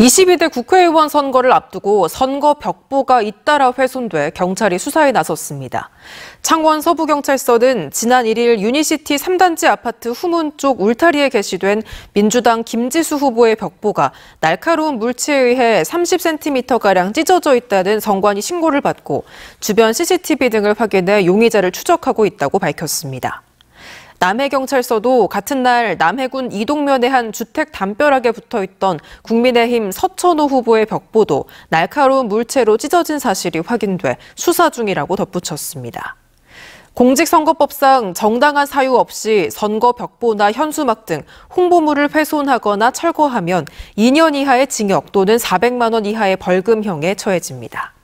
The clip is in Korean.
22대 국회의원 선거를 앞두고 선거 벽보가 잇따라 훼손돼 경찰이 수사에 나섰습니다. 창원 서부경찰서는 지난 1일 유니시티 3단지 아파트 후문 쪽 울타리에 게시된 민주당 김지수 후보의 벽보가 날카로운 물체에 의해 30cm가량 찢어져 있다는 선관위 신고를 받고 주변 CCTV 등을 확인해 용의자를 추적하고 있다고 밝혔습니다. 남해경찰서도 같은 날 남해군 이동면의 한 주택 담벼락에 붙어있던 국민의힘 서천호 후보의 벽보도 날카로운 물체로 찢어진 사실이 확인돼 수사 중이라고 덧붙였습니다. 공직선거법상 정당한 사유 없이 선거 벽보나 현수막 등 홍보물을 훼손하거나 철거하면 2년 이하의 징역 또는 400만 원 이하의 벌금형에 처해집니다.